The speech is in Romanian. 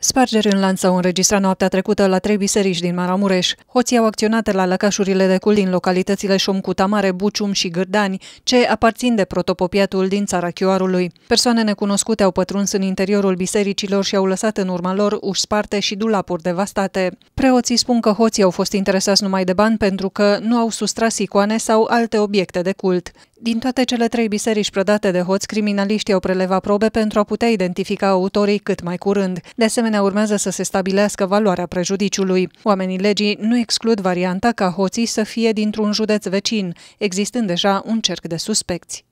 Spargeri în lanț au înregistrat noaptea trecută la trei biserici din Maramureș. Hoții au acționat la lăcașurile de cul din localitățile Șomcuta Mare, Bucium și Gârdani, ce aparțin de protopopiatul din țara Chioarului. Persoane necunoscute au pătruns în interiorul bisericilor și au lăsat în urma lor uși sparte și dulapuri devastate. Preoții spun că hoții au fost interesați numai de bani pentru că nu au sustras icoane sau alte obiecte de cult. Din toate cele trei biserici prădate de hoți, criminaliștii au prelevat probe pentru a putea identifica autorii cât mai curând. De asemenea, urmează să se stabilească valoarea prejudiciului. Oamenii legii nu exclud varianta ca hoții să fie dintr-un județ vecin, existând deja un cerc de suspecți.